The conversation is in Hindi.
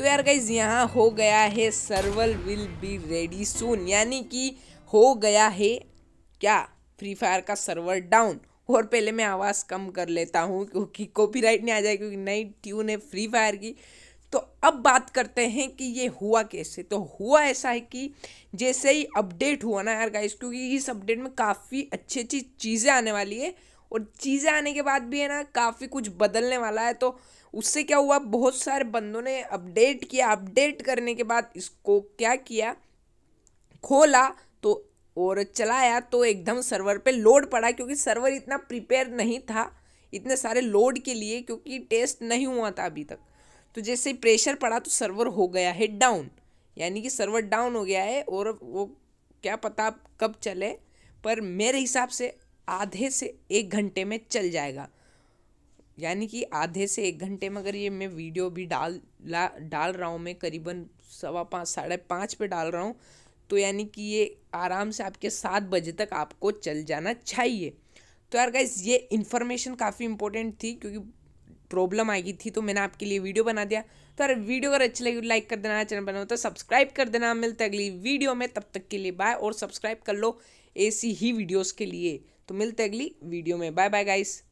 तो यार गाइज यहाँ हो गया है server will be ready soon यानी कि हो गया है क्या फ्री फायर का सर्वर डाउन और पहले मैं आवाज़ कम कर लेता हूँ क्योंकि कॉपीराइट नहीं आ जाए क्योंकि नई ट्यून है फ्री फायर की तो अब बात करते हैं कि ये हुआ कैसे तो हुआ ऐसा है कि जैसे ही अपडेट हुआ ना यार गाइस क्योंकि इस अपडेट में काफ़ी अच्छी अच्छी चीज़ें आने वाली है और चीज़ें आने के बाद भी है ना काफ़ी कुछ बदलने वाला है तो उससे क्या हुआ बहुत सारे बंदों ने अपडेट किया अपडेट करने के बाद इसको क्या किया खोला तो और चलाया तो एकदम सर्वर पे लोड पड़ा क्योंकि सर्वर इतना प्रिपेयर नहीं था इतने सारे लोड के लिए क्योंकि टेस्ट नहीं हुआ था अभी तक तो जैसे ही प्रेशर पड़ा तो सर्वर हो गया है डाउन यानी कि सर्वर डाउन हो गया है और वो क्या पता कब चले पर मेरे हिसाब से आधे से एक घंटे में चल जाएगा यानी कि आधे से एक घंटे में अगर ये मैं वीडियो भी डाल ला डाल रहा हूँ मैं करीबन सवा पाँच साढ़े पाँच पे डाल रहा हूँ तो यानी कि ये आराम से आपके सात बजे तक आपको चल जाना चाहिए तो यार गाइज ये इन्फॉर्मेशन काफ़ी इंपॉर्टेंट थी क्योंकि प्रॉब्लम गई थी तो मैंने आपके लिए वीडियो बना दिया तो यार वीडियो अगर अच्छी लगी लाइक कर देना चैनल बना तो सब्सक्राइब कर देना मिलते अगली वीडियो में तब तक के लिए बाय और सब्सक्राइब कर लो ऐसी ही वीडियोज़ के लिए तो मिलते अगली वीडियो में बाय बाय गाइस